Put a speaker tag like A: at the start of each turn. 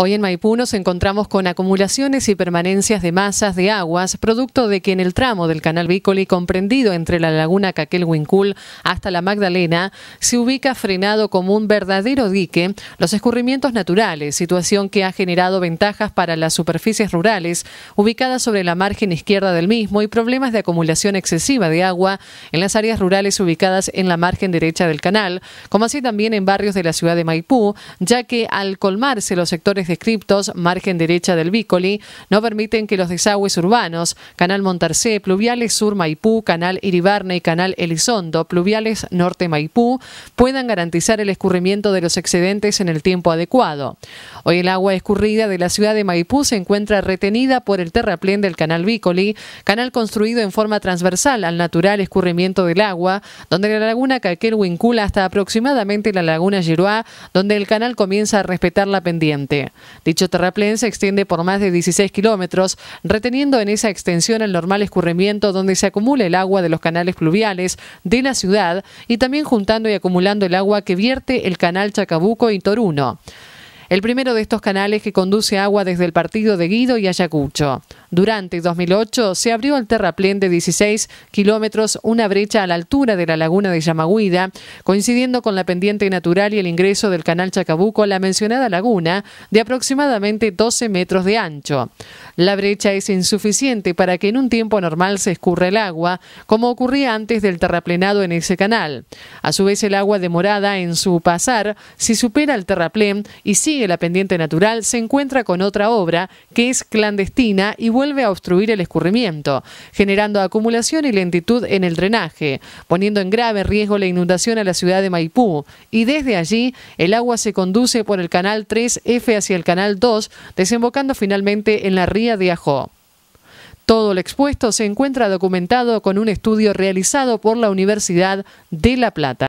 A: Hoy en Maipú nos encontramos con acumulaciones y permanencias de masas de aguas, producto de que en el tramo del canal Bícoli, comprendido entre la laguna Caquel Huincul hasta la Magdalena, se ubica frenado como un verdadero dique los escurrimientos naturales, situación que ha generado ventajas para las superficies rurales ubicadas sobre la margen izquierda del mismo y problemas de acumulación excesiva de agua en las áreas rurales ubicadas en la margen derecha del canal, como así también en barrios de la ciudad de Maipú, ya que al colmarse los sectores descriptos, margen derecha del Bícoli, no permiten que los desagües urbanos, Canal Montarcé, Pluviales Sur Maipú, Canal Iribarne y Canal Elizondo, Pluviales Norte Maipú, puedan garantizar el escurrimiento de los excedentes en el tiempo adecuado. Hoy el agua escurrida de la ciudad de Maipú se encuentra retenida por el terraplén del Canal Bícoli, canal construido en forma transversal al natural escurrimiento del agua, donde la laguna Calquel vincula hasta aproximadamente la laguna Yeruá, donde el canal comienza a respetar la pendiente. Dicho terraplén se extiende por más de 16 kilómetros, reteniendo en esa extensión el normal escurrimiento donde se acumula el agua de los canales pluviales de la ciudad y también juntando y acumulando el agua que vierte el canal Chacabuco y Toruno el primero de estos canales que conduce agua desde el partido de Guido y Ayacucho. Durante 2008 se abrió al terraplén de 16 kilómetros una brecha a la altura de la laguna de Yamagüida, coincidiendo con la pendiente natural y el ingreso del canal Chacabuco a la mencionada laguna de aproximadamente 12 metros de ancho. La brecha es insuficiente para que en un tiempo normal se escurra el agua, como ocurría antes del terraplenado en ese canal. A su vez, el agua demorada en su pasar si supera el terraplén y sigue la pendiente natural, se encuentra con otra obra que es clandestina y vuelve a obstruir el escurrimiento, generando acumulación y lentitud en el drenaje, poniendo en grave riesgo la inundación a la ciudad de Maipú. Y desde allí, el agua se conduce por el canal 3F hacia el canal 2, desembocando finalmente en la ría de Ajó. Todo lo expuesto se encuentra documentado con un estudio realizado por la Universidad de La Plata.